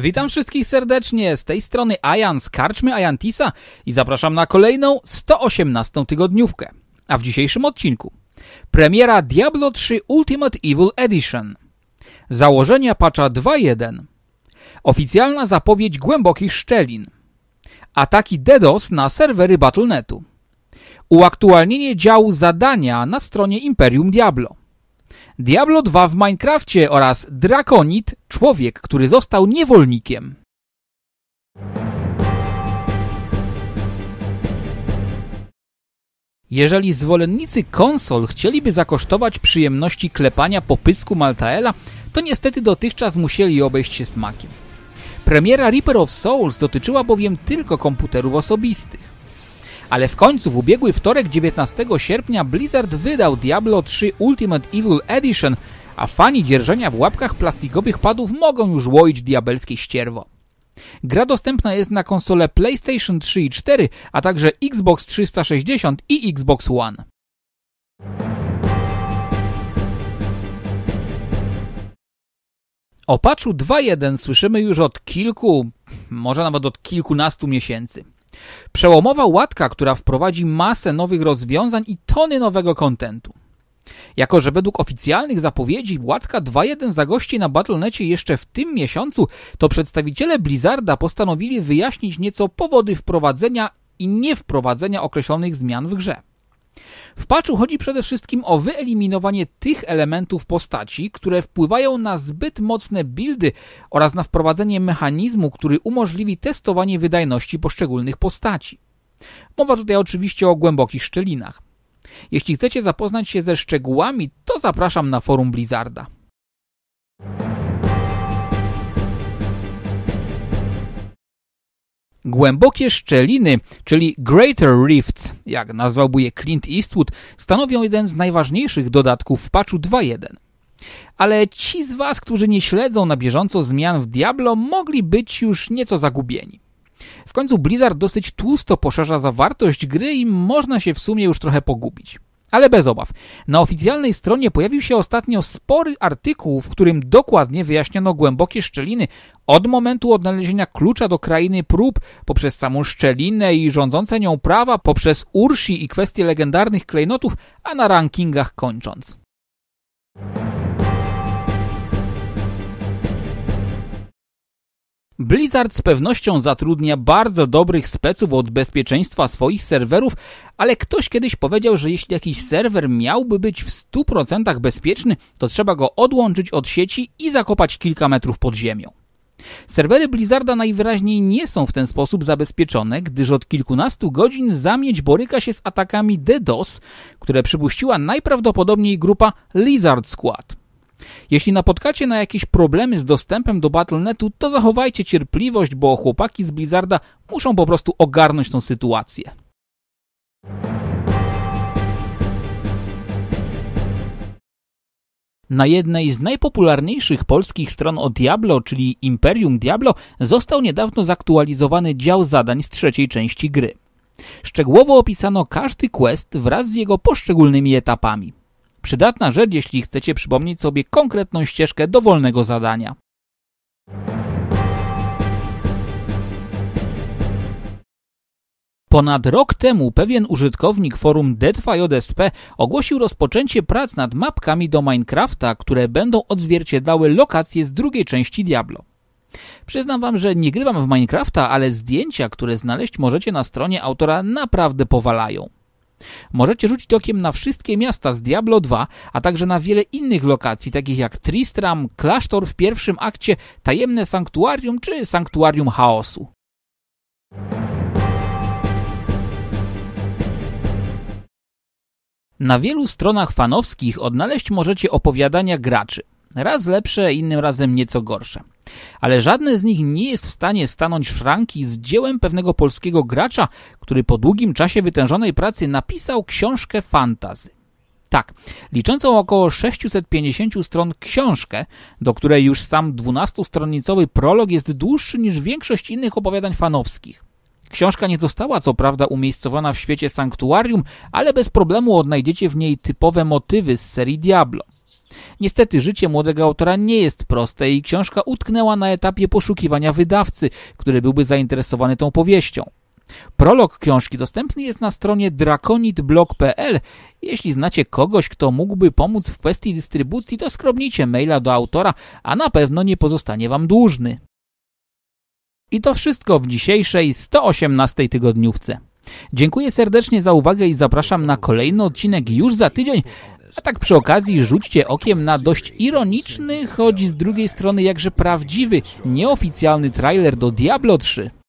Witam wszystkich serdecznie, z tej strony Ajan z Karczmy Ajantisa i zapraszam na kolejną 118 tygodniówkę. A w dzisiejszym odcinku premiera Diablo 3 Ultimate Evil Edition, założenia patcha 2.1, oficjalna zapowiedź głębokich szczelin, ataki DDoS na serwery Battle.netu, uaktualnienie działu zadania na stronie Imperium Diablo – Diablo 2 w Minecrafcie oraz Drakonit, człowiek, który został niewolnikiem. Jeżeli zwolennicy konsol chcieliby zakosztować przyjemności klepania po pysku Maltaela, to niestety dotychczas musieli obejść się smakiem. Premiera Reaper of Souls dotyczyła bowiem tylko komputerów osobistych. Ale w końcu w ubiegły wtorek 19 sierpnia Blizzard wydał Diablo 3 Ultimate Evil Edition, a fani dzierżenia w łapkach plastikowych padów mogą już łoić diabelskie ścierwo. Gra dostępna jest na konsole PlayStation 3 i 4, a także Xbox 360 i Xbox One. O patchu 2.1 słyszymy już od kilku, może nawet od kilkunastu miesięcy. Przełomowa łatka, która wprowadzi masę nowych rozwiązań i tony nowego kontentu. Jako, że według oficjalnych zapowiedzi Łatka 2.1 zagości na Battle.necie jeszcze w tym miesiącu, to przedstawiciele Blizzarda postanowili wyjaśnić nieco powody wprowadzenia i niewprowadzenia określonych zmian w grze. W patchu chodzi przede wszystkim o wyeliminowanie tych elementów postaci, które wpływają na zbyt mocne buildy oraz na wprowadzenie mechanizmu, który umożliwi testowanie wydajności poszczególnych postaci. Mowa tutaj oczywiście o głębokich szczelinach. Jeśli chcecie zapoznać się ze szczegółami, to zapraszam na forum Blizzarda. Głębokie szczeliny, czyli Greater Rifts, jak nazwałby je Clint Eastwood, stanowią jeden z najważniejszych dodatków w patchu 2.1. Ale ci z Was, którzy nie śledzą na bieżąco zmian w Diablo, mogli być już nieco zagubieni. W końcu Blizzard dosyć tłusto poszerza zawartość gry i można się w sumie już trochę pogubić. Ale bez obaw. Na oficjalnej stronie pojawił się ostatnio spory artykuł, w którym dokładnie wyjaśniono głębokie szczeliny od momentu odnalezienia klucza do krainy prób, poprzez samą szczelinę i rządzące nią prawa, poprzez Ursi i kwestie legendarnych klejnotów, a na rankingach kończąc. Blizzard z pewnością zatrudnia bardzo dobrych speców od bezpieczeństwa swoich serwerów, ale ktoś kiedyś powiedział, że jeśli jakiś serwer miałby być w 100% bezpieczny, to trzeba go odłączyć od sieci i zakopać kilka metrów pod ziemią. Serwery Blizzarda najwyraźniej nie są w ten sposób zabezpieczone, gdyż od kilkunastu godzin zamieć boryka się z atakami DDoS, które przypuściła najprawdopodobniej grupa Lizard Squad. Jeśli napotkacie na jakieś problemy z dostępem do Battle.netu, to zachowajcie cierpliwość, bo chłopaki z Blizzarda muszą po prostu ogarnąć tą sytuację. Na jednej z najpopularniejszych polskich stron o Diablo, czyli Imperium Diablo, został niedawno zaktualizowany dział zadań z trzeciej części gry. Szczegółowo opisano każdy quest wraz z jego poszczególnymi etapami. Przydatna rzecz, jeśli chcecie przypomnieć sobie konkretną ścieżkę dowolnego zadania. Ponad rok temu pewien użytkownik forum D2JSP ogłosił rozpoczęcie prac nad mapkami do Minecrafta, które będą odzwierciedlały lokacje z drugiej części Diablo. Przyznam wam, że nie grywam w Minecrafta, ale zdjęcia, które znaleźć możecie na stronie autora naprawdę powalają. Możecie rzucić okiem na wszystkie miasta z Diablo 2, a także na wiele innych lokacji, takich jak Tristram, klasztor w pierwszym akcie, tajemne sanktuarium czy sanktuarium chaosu. Na wielu stronach fanowskich odnaleźć możecie opowiadania graczy. Raz lepsze, innym razem nieco gorsze. Ale żadne z nich nie jest w stanie stanąć w franki z dziełem pewnego polskiego gracza, który po długim czasie wytężonej pracy napisał książkę fantazy. Tak, liczącą około 650 stron książkę, do której już sam 12 stronnicowy prolog jest dłuższy niż większość innych opowiadań fanowskich. Książka nie została co prawda umiejscowana w świecie sanktuarium, ale bez problemu odnajdziecie w niej typowe motywy z serii Diablo. Niestety życie młodego autora nie jest proste i książka utknęła na etapie poszukiwania wydawcy, który byłby zainteresowany tą powieścią. Prolog książki dostępny jest na stronie drakonitblog.pl. Jeśli znacie kogoś, kto mógłby pomóc w kwestii dystrybucji, to skrobnijcie maila do autora, a na pewno nie pozostanie wam dłużny. I to wszystko w dzisiejszej 118 tygodniówce. Dziękuję serdecznie za uwagę i zapraszam na kolejny odcinek już za tydzień, a tak przy okazji rzućcie okiem na dość ironiczny, choć z drugiej strony jakże prawdziwy, nieoficjalny trailer do Diablo 3.